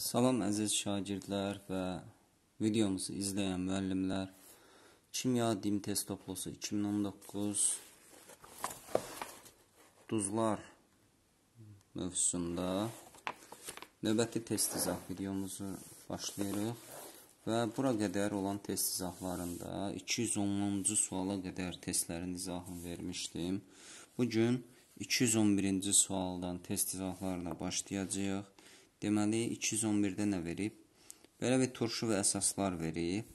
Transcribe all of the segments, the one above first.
Salam əziz şagirdlər və videomuzu izləyən müəllimlər. Kimya dim test toplusu 2019 duzlar mövzusunda növbəti test izah videomuzu başlayırıq və bura qədər olan test izahlarında 210-cu suala qədər testlərin izahını vermişdim. Bu gün 211-ci sualdan test izahlarına başlayacağıq. Deməli 211-də nə verib? Belə bir turşu və əsaslar verib.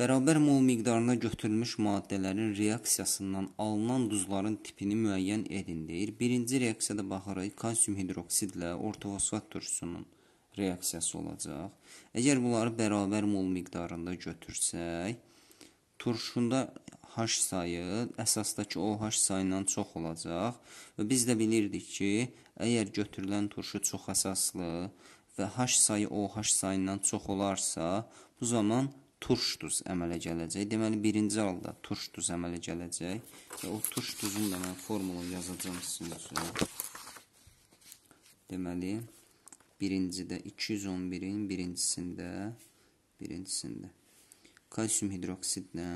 Bərabər mol miqdarına götürülmüş maddələrin reaksiyasından alınan duzların tipini müəyyən edin deyir. Birinci reaksiyada baxırıq, kalsium hidroksidlə ortofosfat turşusunun reaksiyası olacaq. Əgər bunları bərabər mol miqdarında götürsək, turşunda h sayı əsasdakı OH sayından çox olacaq və biz də bilirdik ki, əgər götürülən turşu çox əsaslı və h sayı OH sayından çox olarsa, bu zaman turş duz əmələ gələcək. Deməli, birinci halda turş duz əmələ gələcək və o turş duzun da mən formulunu yazacağam sizin üçün. Deməli, birincidə 211-in birincisində birincisində kalsium hidroksidlə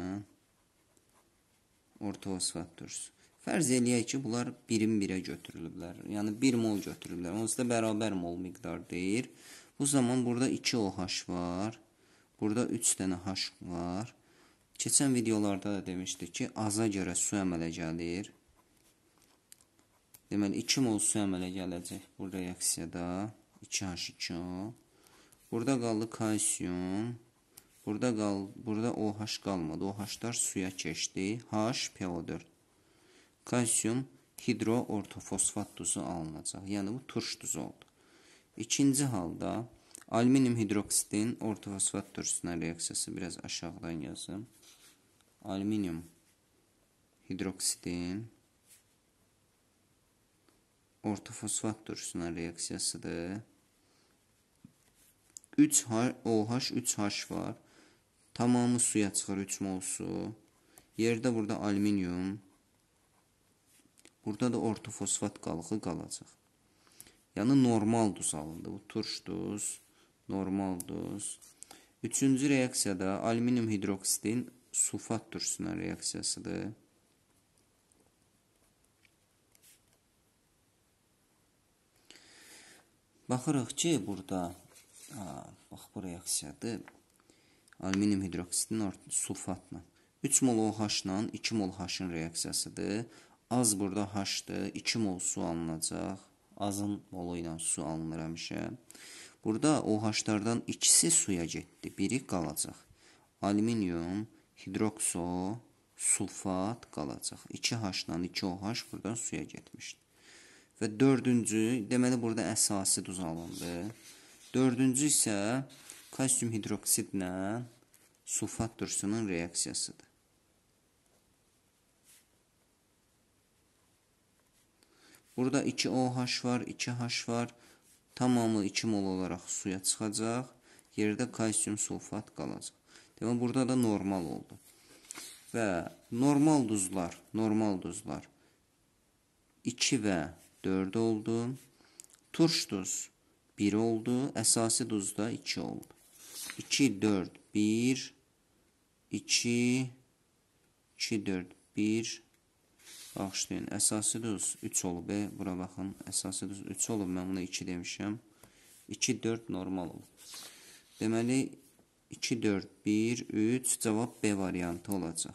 orta fosfat turşusu. Fərz eləyək ki, bunlar birim birə götürülüblər. Yəni 1 mol götürülüblər. Onsuz da bərabər mol miqdar deyir. Bu zaman burada 2 OH var. Burada 3 dənə H var. Keçən videolarda da demişdik ki, aza görə su əmələ gəlir. Deməli 2 mol su əmələ gələcək bu reaksiyada. 2H2O. Burada qaldı kalsium. Burada qal, burada OH qalmadı. OH-lar suya keçdi. H PO4. Kalsium hidro ortofosfat duzu alınacaq. Yəni bu turş duzu oldu. İkinci halda alüminium hidroksidin ortofosfat turşusuna reaksiyası biraz aşağıdan yazım. Alüminium hidroksidin ortofosfat turşusuna reaksiyasıdır. 3H OH 3H var. Tamamı suya çıxır 3 molsu. Yerdə burada alüminium. Burada da ortofosfat qalığı qalacaq. Yəni normal duz alındı. Bu turş duz, normal duz. Üçüncü reaksiyada alüminium hidroksidin sulfat turşusuna reaksiyasıdır. Baxırıq ki, burada, ha, bax bu reaksiyadır alüminium hidroksidin sulfatla. 3 mol OH ilə 2 mol H-ın reaksiyasıdır. Az burada H-dır. 2 mol su alınacaq. Azın molu ilə su alınır həmişə. Burada OH-lardan ikisi suya getdi. Biri qalacaq. Alüminium, hidrokso, sulfat qalacaq. 2H ilə 2OH buradan suya getmişdi. Və dördüncü, deməli burada əsasi düz alındı. Dördüncü isə kalsium hidroksidlə sulfat dursunun reaksiyasıdır. Burada 2OH var, 2H var. Tamamı 2 mol olaraq suya çıxacaq. Yerdə kalsium sulfat qalacaq. Demək, burada da normal oldu. Və normal duzlar, normal duzlar 2 və 4 oldu. Turş duz 1 oldu. Əsasi duzda 2 oldu. 2, 4, 1, 2, 2, 4, 1, bağışlayın. Əsası düz 3 olub, e, bura baxın. Əsası düz 3 olub, mən buna 2 demişəm. 2, 4 normal olub. Deməli, 2, 4, 1, 3 cavab B variantı olacaq.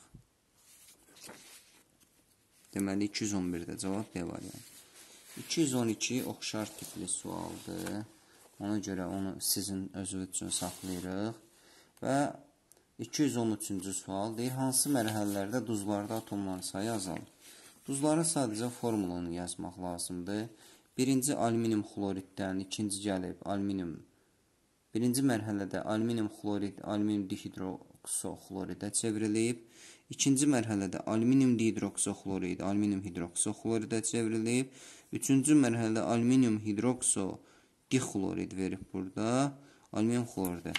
Deməli, 211-də cavab B variantı. 212 oxşar tipli sualdır. Ona görə onu sizin özünüz üçün saxlayırıq. Və 213-cü sual deyir, hansı mərhələlərdə duzlarda atomların sayı azalır? Duzlara sadəcə formulunu yazmaq lazımdır. Birinci alüminium xloriddən, ikinci gəlib alüminium. Birinci mərhələdə alüminium xlorid, alüminium dihidroksoxloridə çevrilib. İkinci mərhələdə alüminium dihidroksoxlorid, alüminium hidroksoxloridə çevrilib. Üçüncü mərhələdə alüminium hidroksoxlorid dixlorid verib burada. Alümin xlordur.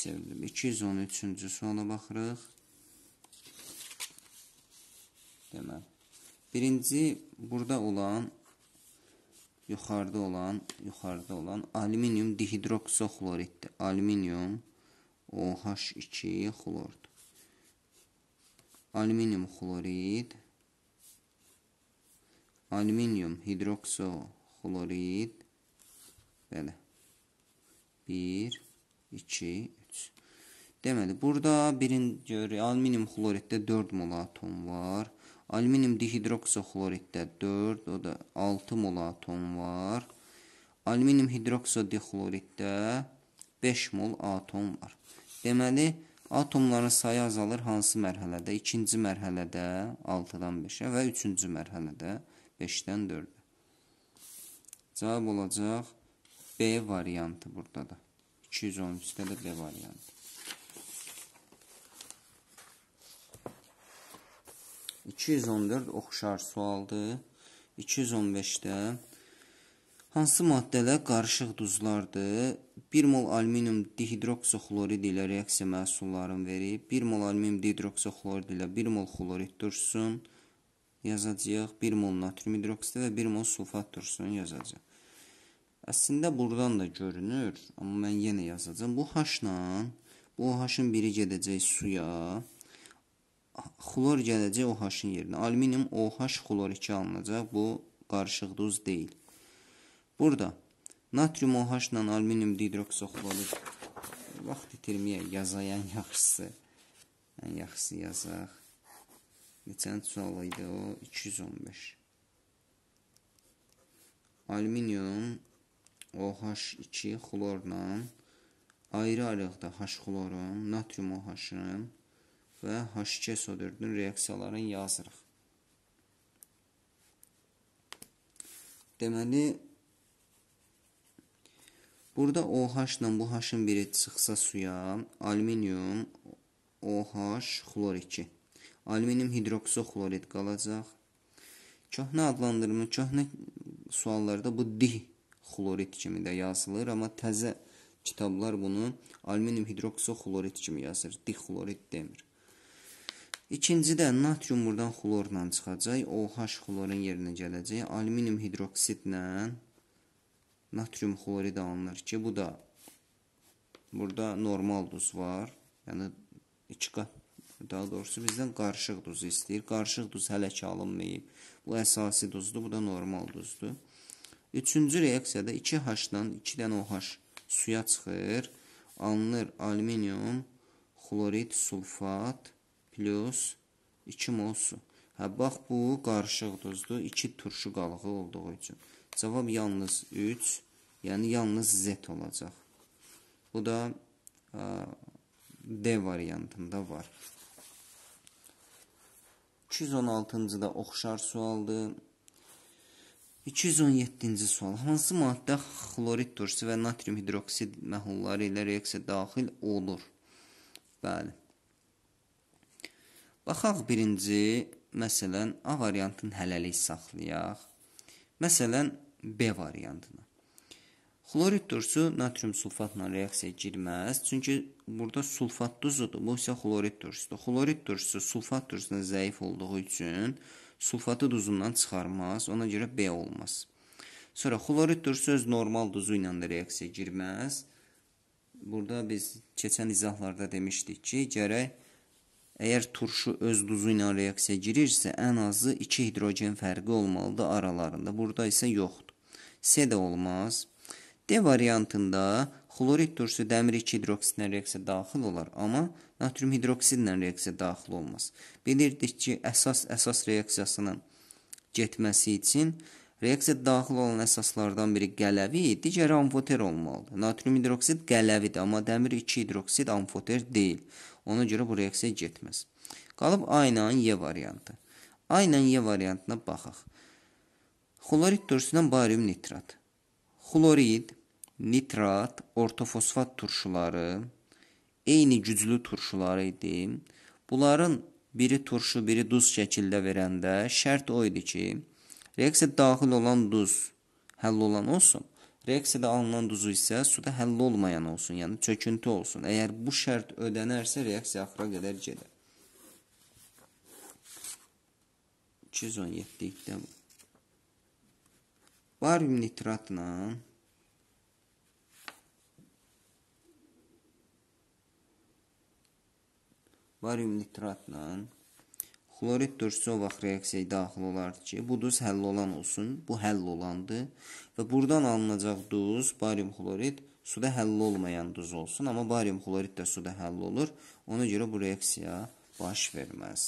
Sevildim. 213-cü suala baxırıq. Deməli. Birinci burada olan yuxarıda olan, yuxarıda olan alüminium dihidroksoxloriddir. Alüminium OH2 xlordur. Alüminium xlorid alüminium hidroksoxlorid Belə. 1, 2, 3. Deməli, burada birin görürük, alüminium xloriddə 4 mol atom var. Alüminium dihidroksoxloriddə 4, o da 6 mol atom var. Alüminium hidroksodixloriddə 5 mol atom var. Deməli, atomların sayı azalır hansı mərhələdə? İkinci mərhələdə 6-dan 5-ə və üçüncü mərhələdə 5-dən 4-ə. Cavab olacaq B variantı burada da. 213-də də B variantı. 214 oxşar sualdır. 215-də hansı maddələr qarışıq duzlardır? 1 mol alüminium dihidroksixlorid ilə reaksiya məhsullarını verib, 1 mol alüminium dihidroksixlorid ilə 1 mol xlorid dursun, yazacağıq. 1 mol natrium hidroksid və 1 mol sulfat dursun, yazacağıq. Əslində buradan da görünür, amma mən yenə yazacağam. Bu h-la bu h-ın biri gedəcək suya. Xlor gələcək o h-ın yerinə. Alüminium OH xlor 2 alınacaq. Bu qarışıq duz deyil. Burada natrium OH ilə alüminium dihidroksixlorid vaxt itirməyə yazayan yaxşısı. Ən yaxşısı yazaq. Neçənci sual idi o? 215. Alüminium OH2 xlorla ayrı-ayrılıqda H xlorun, natrium OH-ın və H2SO4-ün reaksiyalarını yazırıq. Deməli, burada OH ilə bu H-ın biri çıxsa suya, alüminium, OH, xlor 2. Alüminium hidroksoxlorid qalacaq. Köhnə adlandırma, köhnə suallarda bu dih xlorid kimi də yazılır, amma təzə kitablar bunu alüminium hidroksoxlorid kimi yazır, dixlorid demir. İkinci də natrium burdan xlorla çıxacaq, OH xlorun yerinə gələcək, alüminium hidroksidlə natrium xlorid alınır ki, bu da burada normal duz var, yəni 2 qat daha doğrusu bizdən qarışıq duzu istəyir. Qarışıq duz hələ ki alınmayıb. Bu əsasi duzdur, bu da normal duzdur. Üçüncü reaksiyada 2H-dan 2 dənə OH suya çıxır. Alınır alüminium, xlorid, sulfat plus 2 mol su. Hə, bax bu qarışıq duzdur. 2 turşu qalığı olduğu üçün. Cavab yalnız 3, yəni yalnız Z olacaq. Bu da ə, D variantında var. 216-cı da oxşar sualdır. 217-ci sual. Hansı maddə xlorid turşusu və natrium hidroksid məhulları ilə reaksiya daxil olur? Bəli. Baxaq birinci, məsələn, A variantını hələlik saxlayaq. Məsələn, B variantını. Xlorid turşusu natrium sulfatla reaksiyaya girməz, çünki burada sulfat duzudur, bu isə xlorid turşusudur. Xlorid turşusu sulfat turşusundan zəif olduğu üçün sulfatı duzundan çıxarmaz, ona görə B olmaz. Sonra xlorid söz normal duzu ilə də reaksiyaya girməz. Burada biz keçən izahlarda demişdik ki, gərək əgər turşu öz duzu ilə reaksiyaya girirsə, ən azı 2 hidrogen fərqi olmalıdır aralarında. Burada isə yoxdur. C də olmaz. D variantında xlorid turşu dəmir 2 hidroksidinə reaksiyaya daxil olar, amma natrium hidroksidlə reaksiya daxil olmaz. Bilirdik ki, əsas-əsas reaksiyasının getməsi üçün reaksiya daxil olan əsaslardan biri qələvi, digəri amfoter olmalıdır. Natrium hidroksid qələvidir, amma dəmir 2 hidroksid amfoter deyil. Ona görə bu reaksiya getməz. Qalıb A-nın Y variantı. A-nın Y variantına baxaq. Xlorid turşusundan barium nitrat. Xlorid, nitrat, ortofosfat turşuları, eyni güclü turşuları idi. Bunların biri turşu, biri duz şəkildə verəndə şərt o idi ki, reaksiyada daxil olan duz həll olan olsun. Reaksiyada alınan duzu isə suda həll olmayan olsun, yəni çöküntü olsun. Əgər bu şərt ödənərsə, reaksiya axıra qədər gedər. 217-də bu. Barium nitratla barium nitratla xlorid Dursovaq reaksiyaya daxil olar ki, bu duz həll olan olsun. Bu həll olandır və burdan alınacaq duz barium xlorid suda həll olmayan duz olsun, amma barium xlorid də suda həll olur. Ona görə bu reaksiya baş verməz.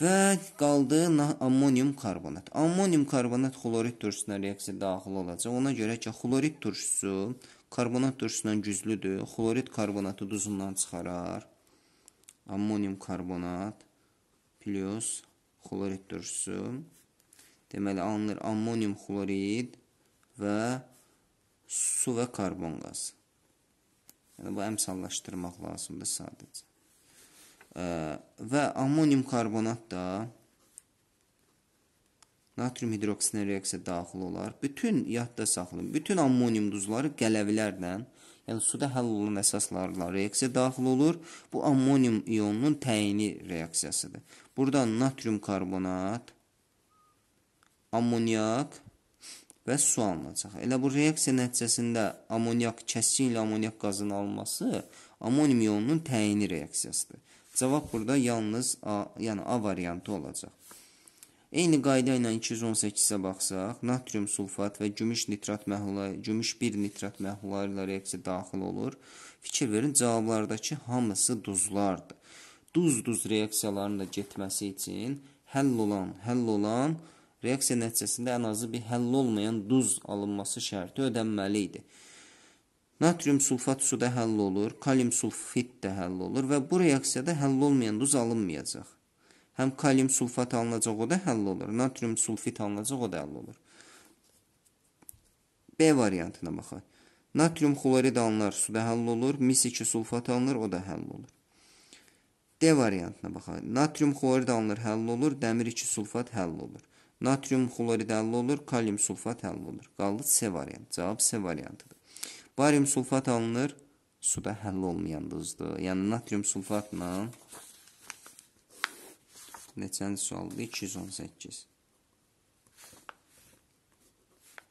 Və qaldı ammonium karbonat. Ammonium karbonat xlorid turşusuna reaksiya daxil olacaq. Ona görə ki, xlorid turşusu karbonat turşusundan güclüdür. Xlorid karbonatı duzundan çıxarar ammonium karbonat plus xlorid dursun. Deməli, alınır ammonium xlorid və su və karbon qazı. Yəni, bu əmsallaşdırmaq lazımdır sadəcə. Ə, və ammonium karbonat da natrium hidroksinə reaksiya daxil olar. Bütün yadda saxlayın. Bütün ammonium duzları qələvilərlə yəni suda həll olunan əsaslarla reaksiya daxil olur. Bu ammonium ionunun təyini reaksiyasıdır. Burada natrium karbonat, ammoniak və su alınacaq. Elə bu reaksiya nəticəsində ammoniak kəskin ilə ammoniak qazının alınması ammonium ionunun təyini reaksiyasıdır. Cavab burada yalnız A, yəni A variantı olacaq. Eyni qayda ilə 218-ə baxsaq, natrium sulfat və gümüş nitrat məhlulları, gümüş 1 nitrat məhlulları ilə reaksiya daxil olur. Fikir verin, cavablardakı hamısı duzlardır. Duz-duz reaksiyalarının da getməsi üçün həll olan, həll olan reaksiya nəticəsində ən azı bir həll olmayan duz alınması şərti ödənməli idi. Natrium sulfat suda həll olur, kalium sulfit də həll olur və bu reaksiyada həll olmayan duz alınmayacaq həm kalium sulfat alınacaq, o da həll olur. Natrium sulfit alınacaq, o da həll olur. B variantına baxaq. Natrium xlorid alınır, suda həll olur. Mis 2 sulfat alınır, o da həll olur. D variantına baxaq. Natrium xlorid alınır, həll olur. Dəmir 2 sulfat həll olur. Natrium xlorid həll olur, kalium sulfat həll olur. Qaldı C variantı. Cavab C variantıdır. Barium sulfat alınır, suda həll olmayan duzdur. Yəni natrium sulfatla Neçənci sualdır? 218.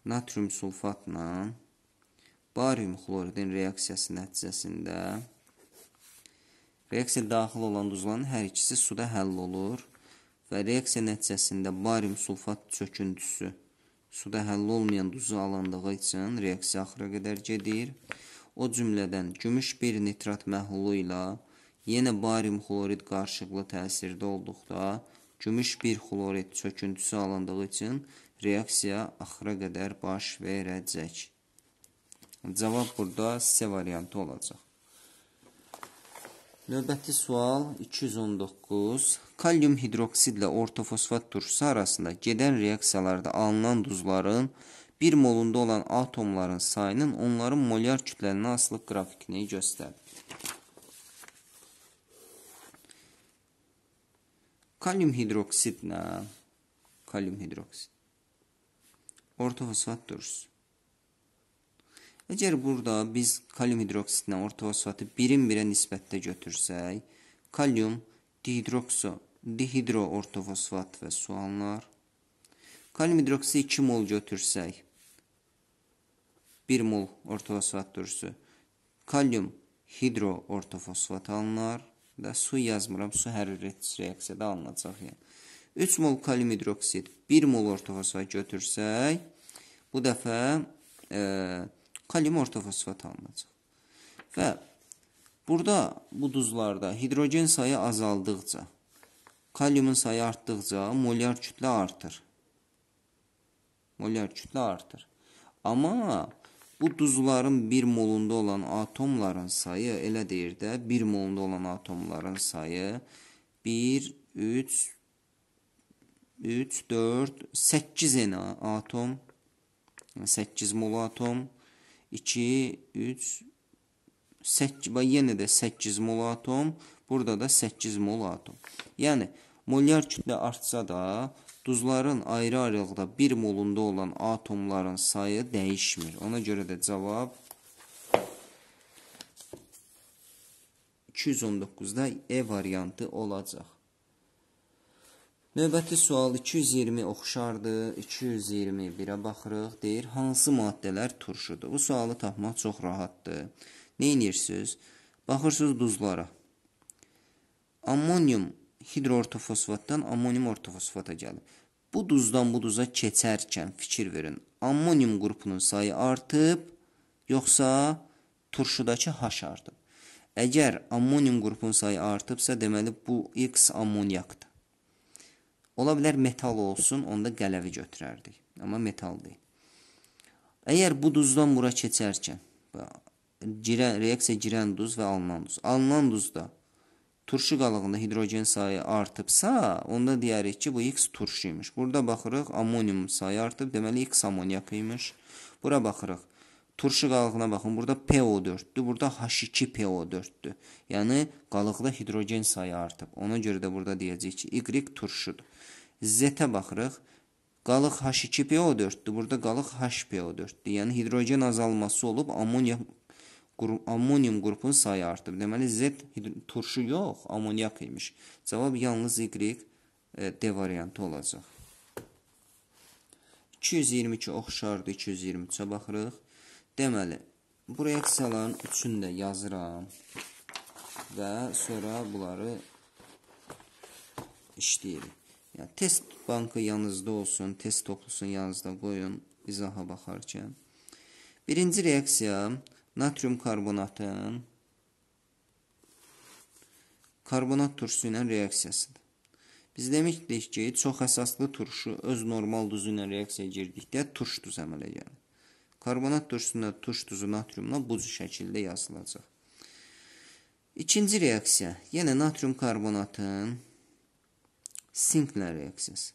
Natrium sulfatla barium xloridin reaksiyası nəticəsində reaksiya daxil olan duzların hər ikisi suda həll olur və reaksiya nəticəsində barium sulfat çöküntüsü suda həll olmayan duzu alındığı üçün reaksiya axıra qədər gedir. O cümlədən gümüş bir nitrat məhlulu ilə yenə barium xlorid qarışıqlı təsirdə olduqda gümüş bir xlorid çöküntüsü alındığı üçün reaksiya axıra qədər baş verəcək. Cavab burada C variantı olacaq. Növbəti sual 219. Kalium hidroksidlə ortofosfat turşusu arasında gedən reaksiyalarda alınan duzların bir molunda olan atomların sayının onların molyar kütləninə asılıq qrafikini göstərir. Kalium hidroksitlə kalium hidroksit ortofosfat dursun. Əgər burada biz kalium hidroksitlə ortofosfatı birin-birə nisbətdə götürsək, kalium dihidrokso, dihidro ortofosfat və suanlar. Kalium hidroksidi 2 mol götürsək, 1 mol ortofosfat dürüsü. Kalium hidro ortofosfat alınır və su yazmıram. Su hər reaksiyada alınacaq, yəni. 3 mol kalium hidroksid, 1 mol ortofosfat götürsək, bu dəfə e, kalium ortofosfat alınacaq. Və burada bu duzlarda hidrogen sayı azaldıqca, kaliumun sayı artdıqca molyar kütlə artır. Molyar kütlə artır. Amma Bu duzların bir molunda olan atomların sayı, elə deyir də, bir molunda olan atomların sayı 1, 3, 3, 4, 8 en atom, 8 mol atom, 2, 3, 8, və yenə də 8 mol atom, burada da 8 mol atom. Yəni, molyar kütlə artsa da, Duzların ayrı-ayrılıqda bir molunda olan atomların sayı dəyişmir. Ona görə də cavab 219-da E variantı olacaq. Növbəti sual 220 oxşardı. 221-ə baxırıq. Deyir, hansı maddələr turşudur? Bu sualı tapmaq çox rahatdır. Nə edirsiniz? Baxırsınız duzlara. Ammonium hidroortofosfatdan amonium ortofosfata gəlib. Bu duzdan bu duza keçərkən fikir verin. Amonium qrupunun sayı artıb, yoxsa turşudakı H artıb. Əgər amonium qrupunun sayı artıbsa, deməli bu X ammoniyakdır. Ola bilər metal olsun, onda qələvi götürərdik. Amma metal deyil. Əgər bu duzdan bura keçərkən girə, reaksiya girən duz və alınan duz. Alınan duzda turşu qalığında hidrogen sayı artıbsa, onda deyərik ki, bu X turşu imiş. Burada baxırıq, amonium sayı artıb, deməli X amoniyak imiş. Bura baxırıq. Turşu qalığına baxın, burada PO4-dür, burada H2PO4-dür. Yəni, qalıqda hidrogen sayı artıb. Ona görə də burada deyəcəyik ki, Y turşudur. Z-ə baxırıq, qalıq H2PO4-dür, burada qalıq HPO4-dür. Yəni, hidrogen azalması olub, amoniyak Qrup, ammonium qrupunun sayı artıb. Deməli Z turşu yox, ammoniak imiş. Cavab yalnız Y e, D variantı olacaq. 222 oxşardı 223-ə baxırıq. Deməli, bu reaksiyaların üçünü də yazıram və sonra bunları işləyirik. Yəni test bankı yanınızda olsun, test toplusun yanınızda qoyun izaha baxarkən. Birinci reaksiya natrium karbonatının karbonat turşusu ilə reaksiyasıdır. Biz deməkdik ki, çox əsaslı turşu öz normal duzu ilə reaksiyaya girdikdə turş duzu əmələ gəlir. Karbonat turşusunda turş duzu natriumla bu şəkildə yazılacaq. İkinci reaksiya, yəni natrium karbonatın sinklə reaksiyası.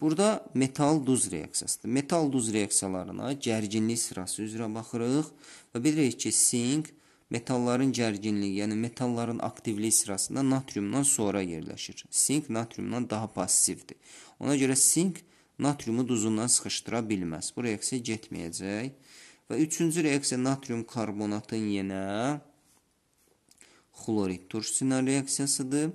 Burada metal duz reaksiyasıdır. Metal duz reaksiyalarına gərginlik sırası üzrə baxırıq və bilirik ki, sink metalların gərginliyi, yəni metalların aktivliyi sırasında natriumdan sonra yerləşir. Sink natriumdan daha passivdir. Ona görə sink natriumu duzundan sıxışdıra bilməz. Bu reaksiya getməyəcək. Və üçüncü reaksiya natrium karbonatın yenə xlorid turşusuna reaksiyasıdır.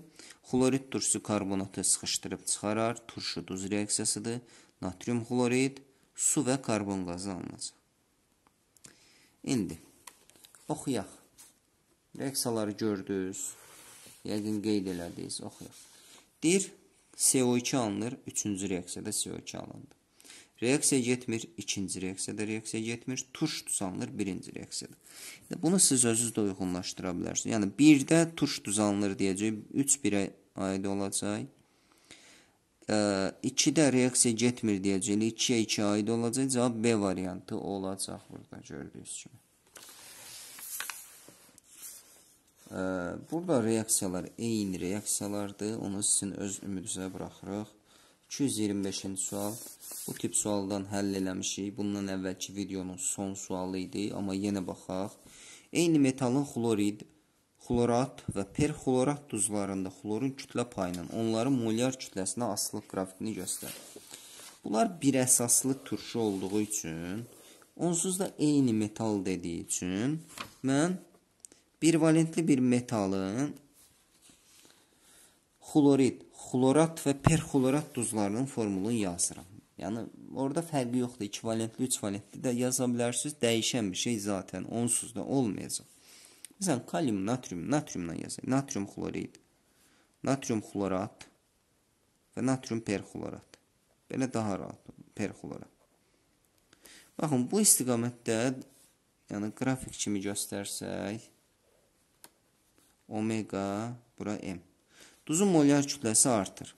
Xlorid turşu karbonatı sıxışdırıb çıxarar, turşu duz reaksiyasıdır. Natrium xlorid, su və karbon qazı alınacaq. İndi oxuyaq. Reaksiyaları gördünüz. Yəqin qeyd elədiniz, oxuyaq. Deyir, CO2 alınır, üçüncü reaksiyada CO2 alındı. Reaksiya getmir, ikinci reaksiyada reaksiya getmir, tuş düzanılır birinci reaksiyada. Bunu siz özünüz də uyğunlaşdıra bilərsiniz. Yəni, birdə tuş düzanılır deyəcək, 3 birə aid olacaq. 2-də reaksiya getmir deyəcək, 2-yə 2 aid olacaq, cavab B variantı olacaq burada gördüyünüz kimi. Burada reaksiyalar eyni reaksiyalardır, onu sizin öz ümidinizə buraxırıq. 225-ci sual. Bu tip sualdan həll eləmişik. Bundan əvvəlki videonun son sualı idi, amma yenə baxaq. Eyni metalın xlorid, xlorat və perxlorat duzlarında xlorun kütlə payının onların molyar kütləsinə asılıq qrafikini göstər. Bunlar bir əsaslı turşu olduğu üçün, onsuz da eyni metal dediyi üçün mən bir valentli bir metalın xlorid, xlorat və perxlorat duzlarının formulunu yazıram. Yəni orada fərqi yoxdur. Ekvivalentli, üçvalentli də yaza bilərsiniz. Dəyişən bir şey zaten onsuz da olmayacaq. Məsələn, kalium, natrium, natriumdan yazaq. Natrium xlorid, natrium xlorat və natrium perxlorat. Belə daha rahat perxlorat. Baxın, bu istiqamətdə yəni qrafik kimi göstərsək, omega bura m Duzun molyar kütləsi artır.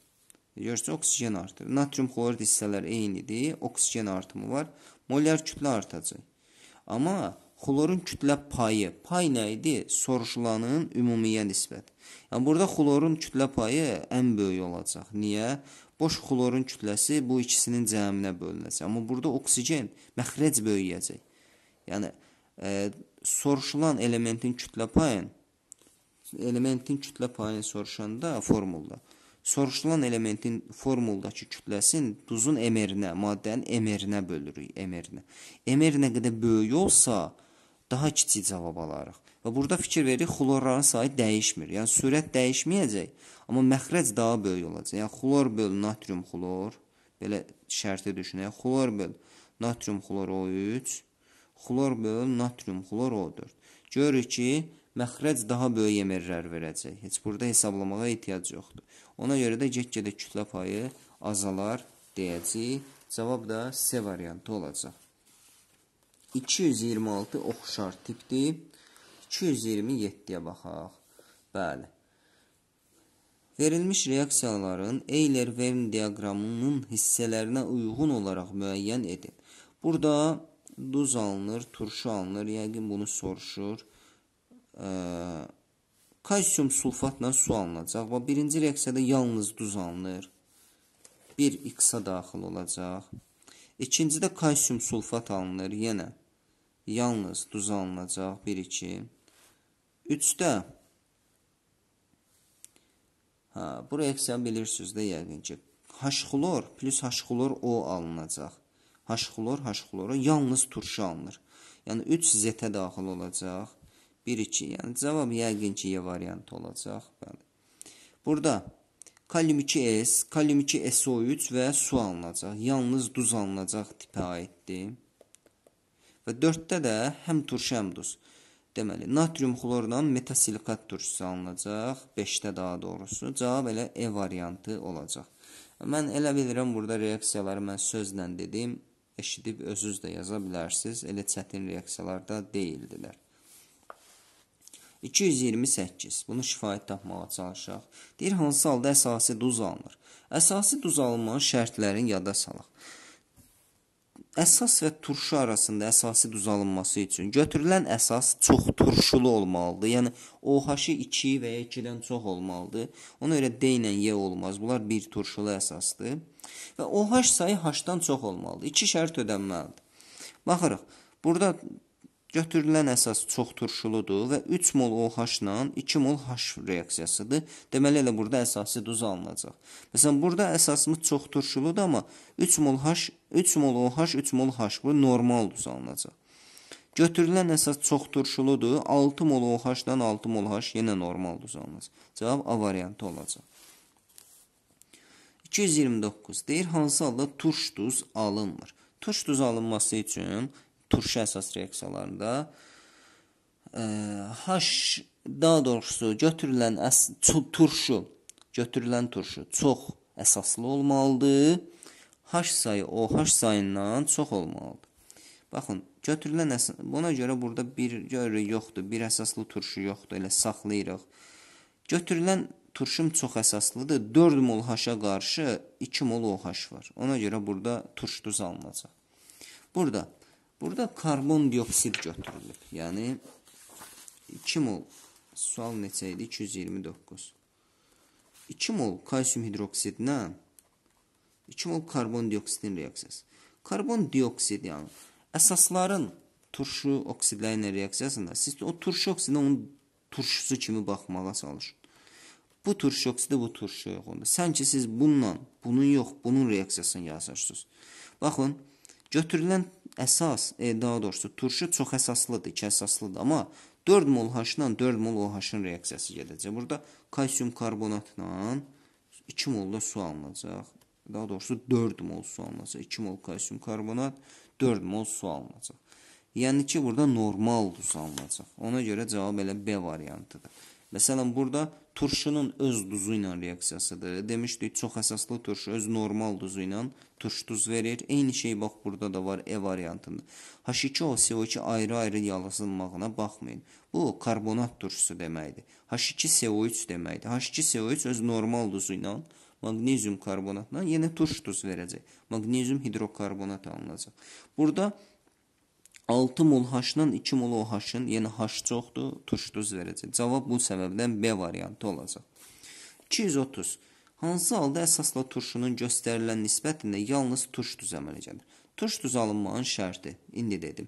Görürsə, oksigen artır. Natrium xlorid hissələri eynidir, oksigen artımı var. Molyar kütlə artacaq. Amma xlorun kütlə payı, pay nə idi? Soruşulanın ümumiyə nisbət. Yəni burada xlorun kütlə payı ən böyük olacaq. Niyə? Boş xlorun kütləsi bu ikisinin cəminə bölünəcək. Amma burada oksigen məxrəc böyüyəcək. Yəni e, soruşulan elementin kütlə payının elementin kütlə payını soruşanda formulda soruşulan elementin formuldakı kütləsini duzun emerinə, maddənin emerinə bölürük, emerinə. Emer nə qədər böyük olsa, daha kiçik cavab alarıq. Və burada fikir veririk, xlorların sayı dəyişmir. Yəni sürət dəyişməyəcək, amma məxrəc daha böyük olacaq. Yəni xlor böl natrium xlor belə şərti düşünək. Xlor böl natrium xlor O3, xlor böl natrium xlor O4. Görürük ki, məxrəc daha böyük emerlər verəcək. Heç burada hesablamağa ehtiyac yoxdur. Ona görə də get-gedə kütlə payı azalar deyəcəyik. Cavab da C variantı olacaq. 226 oxşar tipdir. 227-yə baxaq. Bəli. Verilmiş reaksiyaların Eyler-Wern diaqramının hissələrinə uyğun olaraq müəyyən edin. Burada duz alınır, turşu alınır, yəqin bunu soruşur ə, kalsium sulfatla su alınacaq və birinci reaksiyada yalnız duz alınır. 1x-a daxil olacaq. İkincidə kalsium sulfat alınır, yenə yalnız duz alınacaq 1-2. 3-də Ha, bu reaksiyanı bilirsiniz də yəqin ki. H-xlor plus H-xlor O alınacaq. H-xlor H-xlora yalnız turşu alınır. Yəni 3 Z-ə daxil olacaq. 1-2. Yəni cavab yəqin ki, E variantı olacaq. Bəli. Burada kalium-2S, kalium-2SO3 və su alınacaq. Yalnız duz alınacaq tipə aiddir. Və 4-də də həm turşu, həm duz. Deməli, natrium xlorla metasilikat turşusu alınacaq. 5-də daha doğrusu. Cavab elə E variantı olacaq. Mən elə bilirəm burada reaksiyaları mən sözlə dedim, eşidib özünüz də yaza bilərsiniz. Elə çətin reaksiyalar da deyildilər. 228. Bunu şifayət tapmağa çalışaq. Deyir, hansı halda əsasi duz alınır? Əsasi duz alınmanın şərtlərini yada salaq. Əsas və turşu arasında əsasi duz alınması üçün götürülən əsas çox turşulu olmalıdır. Yəni OH-ı 2 və ya 2-dən çox olmalıdır. Ona görə D ilə Y olmaz. Bunlar bir turşulu əsasdır. Və OH sayı H-dan çox olmalıdır. İki şərt ödənməlidir. Baxırıq. Burada Götürülən əsas çox turşuludur və 3 mol OH ilə 2 mol H reaksiyasıdır. Deməli elə burada əsasi duz alınacaq. Məsələn, burada əsasımız çox turşuludur, amma 3 mol H, 3 mol OH, 3 mol H bu normal duz alınacaq. Götürülən əsas çox turşuludur. 6 mol OH-dan 6 mol H yenə normal duz alınacaq. Cavab A variantı olacaq. 229 deyir hansı halda turş duz alınmır? Turş duz alınması üçün turşu əsas reaksiyalarında ə, e, H daha doğrusu götürülən əs turşu götürülən turşu çox əsaslı olmalıdır. H sayı OH sayından çox olmalıdır. Baxın, götürülən əsas buna görə burada bir görü yoxdur, bir əsaslı turşu yoxdur, elə saxlayırıq. Götürülən turşum çox əsaslıdır. 4 mol H-a qarşı 2 mol OH var. Ona görə burada turş duz alınacaq. Burada Burada karbon dioksid götürülüb. Yəni 2 mol sual neçə idi? 229. 2 mol kalsium hidroksidlə 2 mol karbon dioksidin reaksiyası. Karbon dioksid yəni əsasların turşu oksidləri ilə reaksiyasında siz o turşu oksidinə onun turşusu kimi baxmağa çalışın. Bu turşu oksidi bu turşu yoxundur. Sən ki siz bununla, bunun yox, bunun reaksiyasını yazırsınız. Baxın, götürülən əsas, e, daha doğrusu turşu çox əsaslıdır, iki əsaslıdır, amma 4 mol H-la 4 mol OH-ın reaksiyası gedəcək. Burada kalsium karbonatla 2 mol da su alınacaq. Daha doğrusu 4 mol su alınacaq. 2 mol kalsium karbonat, 4 mol su alınacaq. Yəni ki, burada normal su alınacaq. Ona görə cavab elə B variantıdır. Məsələn, burada turşunun öz duzu ilə reaksiyasıdır. Demişdik, çox əsaslı turşu öz normal duzu ilə turş duz verir. Eyni şey bax burada da var E variantında. H2O CO2 ayrı-ayrı yalısılmağına baxmayın. Bu karbonat turşusu deməkdir. H2CO3 deməkdir. H2CO3 öz normal duzu ilə magnezium karbonatla yenə turş duz verəcək. Magnezium hidrokarbonat alınacaq. Burada 6 mol H-dan 2 mol OH-ın, yəni H çoxdur, tuşduz verəcək. Cavab bu səbəbdən B variantı olacaq. 230. Hansı halda əsasla turşunun göstərilən nisbətində yalnız tuşduz əmələ gəlir? Tuşduz alınmanın şərti, indi dedim.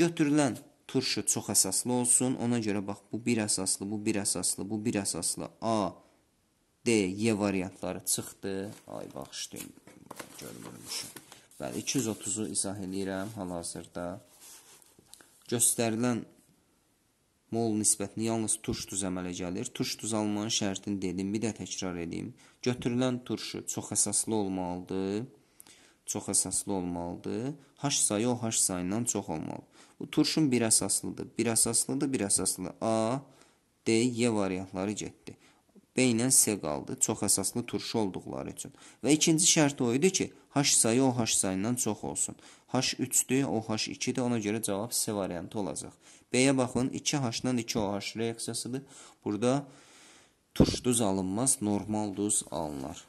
Götürülən turşu çox əsaslı olsun. Ona görə bax bu bir əsaslı, bu bir əsaslı, bu bir əsaslı A, D, Y variantları çıxdı. Ay bağışlayın. Görmürmüşəm. Bəli, 230-u izah eləyirəm hal-hazırda. Göstərilən mol nisbətini yalnız turş duz əmələ gəlir. Turş duz almanın şərtini dedim, bir də təkrar edeyim. Götürülən turşu çox əsaslı olmalıdır. Çox əsaslı olmalıdır. H sayı o H sayından çox olmalıdır. Bu turşun bir əsaslıdır, bir əsaslıdır, bir əsaslıdır. A, D, Y variantları getdi. B-lə S qaldı, çox əsaslı turşu olduqları üçün. Və ikinci şərt o idi ki, H sayı o H sayından çox olsun. H 3-dür, o H 2-dir, ona görə cavab S variantı olacaq. B-yə baxın, 2H-dan 2OH reaksiyasıdır. Burada turşduz alınmaz, normal duz alınar.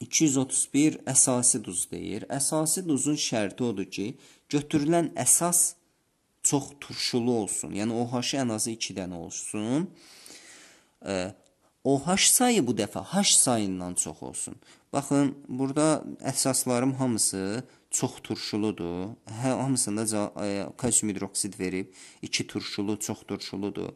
231 əsasi duz deyir. Əsasi duzun şərti odur ki, götürülən əsas çox turşulu olsun. Yəni OH-ı ən azı 2 dənə olsun. E, O h sayı bu dəfə h sayından çox olsun. Baxın, burada əsaslarım hamısı çox turşuludur. Hə, hamısında e, kalsium hidroksid verib. 2 turşulu, çox turşuludur.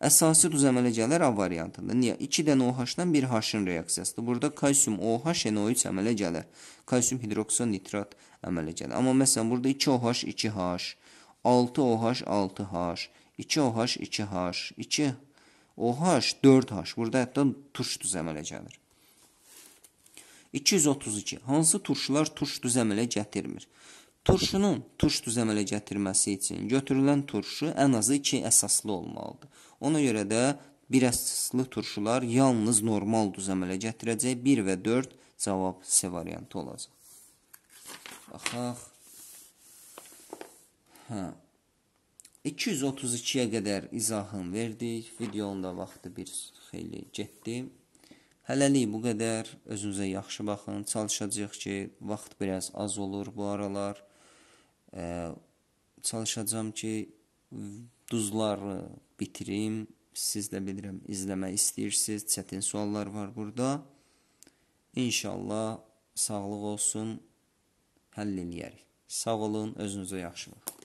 Əsası duz əmələ gələr A variantında. Niyə? 2 dənə OH-dan 1 H-ın reaksiyasıdır. Burada kalsium OH NO3 yəni əmələ gələr. Kalsium hidroksid nitrat əmələ gələr. Amma məsələn burada 2 OH, 2 H, 6 OH, 6 H, 2 OH, 2 H, 2 OH 4H. Burada hətta turş düz əmələ gəlir. 232. Hansı turşlar turş düz əmələ gətirmir? Turşunun turş düz əmələ gətirməsi üçün götürülən turşu ən azı 2 əsaslı olmalıdır. Ona görə də bir əsaslı turşular yalnız normal düz əmələ gətirəcək. 1 və 4 cavab C variantı olacaq. Baxaq. Hə. 232-yə qədər izahını verdik. Videonun da vaxtı bir xeyli getdi. Hələlik bu qədər. Özünüzə yaxşı baxın. Çalışacağıq ki, vaxt biraz az olur bu aralar. E, çalışacağam ki, duzları bitirim. Siz də bilirəm izləmək istəyirsiniz. Çətin suallar var burada. İnşallah sağlıq olsun. Həll eləyərik. Sağ olun, özünüzə yaxşı baxın.